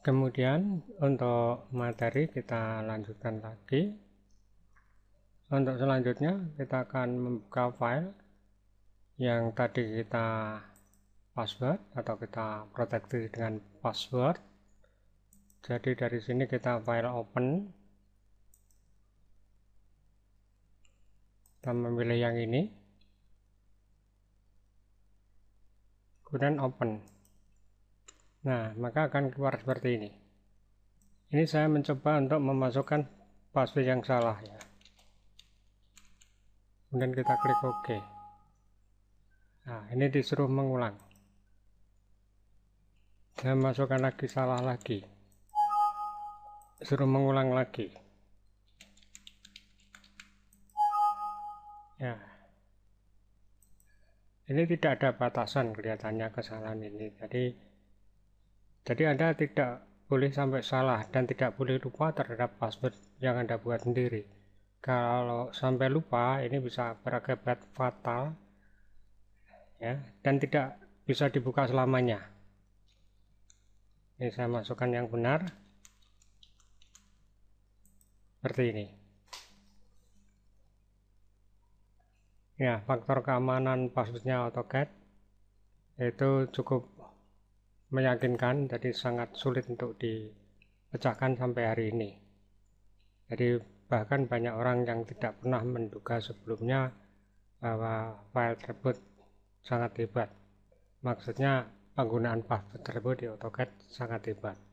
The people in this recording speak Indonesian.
kemudian untuk materi kita lanjutkan lagi untuk selanjutnya kita akan membuka file yang tadi kita password atau kita proteksi dengan password jadi dari sini kita file open kita memilih yang ini kemudian open Nah, maka akan keluar seperti ini. Ini saya mencoba untuk memasukkan password yang salah ya. Kemudian kita klik OK. Nah, ini disuruh mengulang. Saya masukkan lagi salah lagi. Suruh mengulang lagi. Ya. Ini tidak ada batasan kelihatannya kesalahan ini. Jadi jadi Anda tidak boleh sampai salah dan tidak boleh lupa terhadap password yang Anda buat sendiri. Kalau sampai lupa, ini bisa berakibat fatal ya dan tidak bisa dibuka selamanya. Ini saya masukkan yang benar. Seperti ini. Ya, faktor keamanan passwordnya AutoCAD itu cukup meyakinkan, jadi sangat sulit untuk dipecahkan sampai hari ini. Jadi bahkan banyak orang yang tidak pernah menduga sebelumnya bahwa file tersebut sangat hebat. Maksudnya penggunaan password tersebut di AutoCAD sangat hebat.